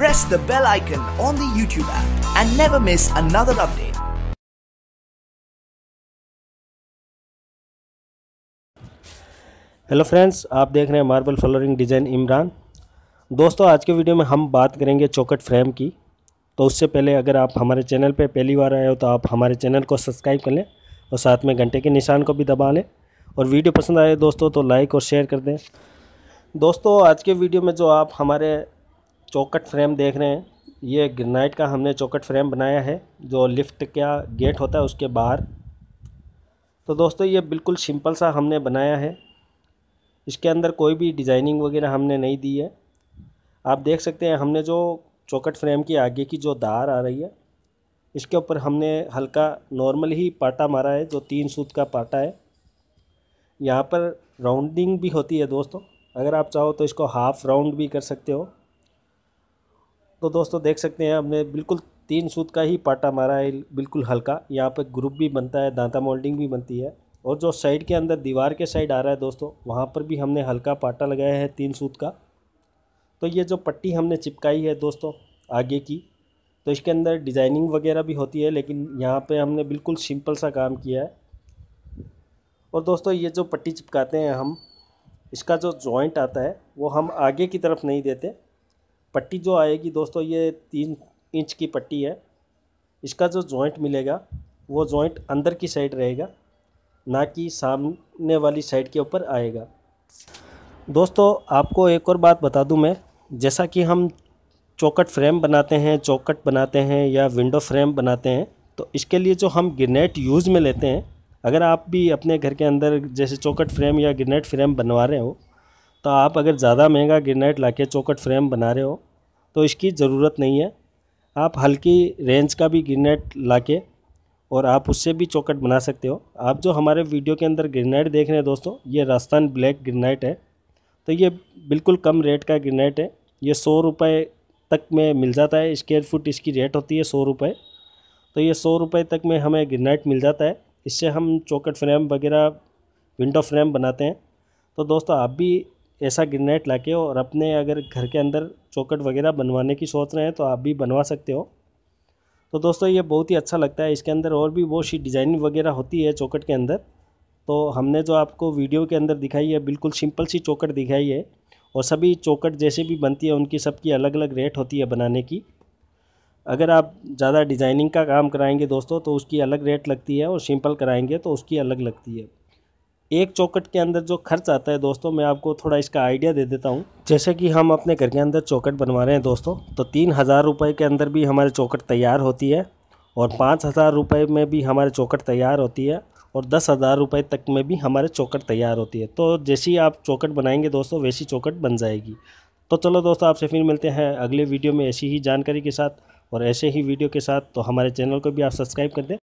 press the bell icon on the YouTube app and never miss another update. Hello friends आप देख रहे हैं marble flooring design Imran दोस्तों आज के वीडियो में हम बात करेंगे चौकट फ्रेम की तो उससे पहले अगर आप हमारे चैनल पर पहली बार आए हो तो आप हमारे चैनल को सब्सक्राइब कर लें और साथ में घंटे के निशान को भी दबा लें और वीडियो पसंद आए दोस्तों तो लाइक और शेयर कर दें दोस्तों आज के वीडियो में जो आप हमारे चौकट फ्रेम देख रहे हैं ये ग्रेनाइट का हमने चौकट फ्रेम बनाया है जो लिफ्ट का गेट होता है उसके बाहर तो दोस्तों ये बिल्कुल सिंपल सा हमने बनाया है इसके अंदर कोई भी डिज़ाइनिंग वगैरह हमने नहीं दी है आप देख सकते हैं हमने जो चौकट फ्रेम की आगे की जो दार आ रही है इसके ऊपर हमने हल्का नॉर्मल ही पाटा मारा है जो तीन सूत का पाटा है यहाँ पर राउंडिंग भी होती है दोस्तों अगर आप चाहो तो इसको हाफ़ राउंड भी कर सकते हो तो दोस्तों देख सकते हैं हमने बिल्कुल तीन सूत का ही पाटा मारा है बिल्कुल हल्का यहाँ पर ग्रुप भी बनता है दांता मोल्डिंग भी बनती है और जो साइड के अंदर दीवार के साइड आ रहा है दोस्तों वहाँ पर भी हमने हल्का पाटा लगाया है तीन सूत का तो ये जो पट्टी हमने चिपकाई है दोस्तों आगे की तो इसके अंदर डिज़ाइनिंग वगैरह भी होती है लेकिन यहाँ पे हमने बिल्कुल सिंपल सा काम किया है और दोस्तों ये जो पट्टी चिपकाते हैं हम इसका जो जॉइंट आता है वो हम आगे की तरफ नहीं देते पट्टी जो आएगी दोस्तों ये तीन इंच की पट्टी है इसका जो जॉइंट मिलेगा वो जॉइंट अंदर की साइड रहेगा ना कि सामने वाली साइड के ऊपर आएगा दोस्तों आपको एक और बात बता दूं मैं जैसा कि हम चौकट फ्रेम बनाते हैं चौकट बनाते हैं या विंडो फ्रेम बनाते हैं तो इसके लिए जो हम ग्रेनेट यूज़ में लेते हैं अगर आप भी अपने घर के अंदर जैसे चौकट फ्रेम या ग्रेनेट फ्रेम बनवा रहे हो तो आप अगर ज़्यादा महंगा ग्रेनाइट लाके चौकट फ्रेम बना रहे हो तो इसकी ज़रूरत नहीं है आप हल्की रेंज का भी ग्रेनाइट लाके और आप उससे भी चौकट बना सकते हो आप जो हमारे वीडियो के अंदर ग्रेनाइट देख रहे हैं दोस्तों ये राजस्थान ब्लैक ग्रेनाइट है तो ये बिल्कुल कम रेट का ग्रेनाइट है ये सौ रुपये तक में मिल जाता है स्क्वेयर फुट इसकी रेट होती है सौ रुपये तो ये सौ रुपये तक में हमें ग्रेनाइट मिल जाता है इससे हम चौकट फ्रेम वगैरह विंडो फ्रेम बनाते हैं तो दोस्तों आप भी ऐसा ग्रेनाइट लाके और अपने अगर घर के अंदर चौकट वगैरह बनवाने की सोच रहे हैं तो आप भी बनवा सकते हो तो दोस्तों ये बहुत ही अच्छा लगता है इसके अंदर और भी बहुत सी डिज़ाइनिंग वगैरह होती है चौकट के अंदर तो हमने जो आपको वीडियो के अंदर दिखाई है बिल्कुल सिंपल सी चौकट दिखाई है और सभी चौकट जैसे भी बनती है उनकी सबकी अलग अलग रेट होती है बनाने की अगर आप ज़्यादा डिज़ाइनिंग का काम कराएंगे दोस्तों तो उसकी अलग रेट लगती है और सिंपल कराएंगे तो उसकी अलग लगती है एक चौकट के अंदर जो खर्च आता है दोस्तों मैं आपको थोड़ा इसका आइडिया दे देता हूँ जैसे कि हम अपने घर के अंदर चौकट बनवा रहे हैं दोस्तों तो तीन हज़ार रुपये के अंदर भी हमारे चौकट तैयार होती है और पाँच हज़ार रुपये में भी हमारे चौकट तैयार होती है और दस हज़ार रुपये तक में भी हमारे चौकट तैयार होती है तो जैसी आप चौकट बनाएंगे दोस्तों वैसी चौकट बन जाएगी तो चलो दोस्तों आपसे फिर मिलते हैं अगले वीडियो में ऐसी ही जानकारी के साथ और ऐसे ही वीडियो के साथ तो हमारे चैनल को भी आप सब्सक्राइब कर दें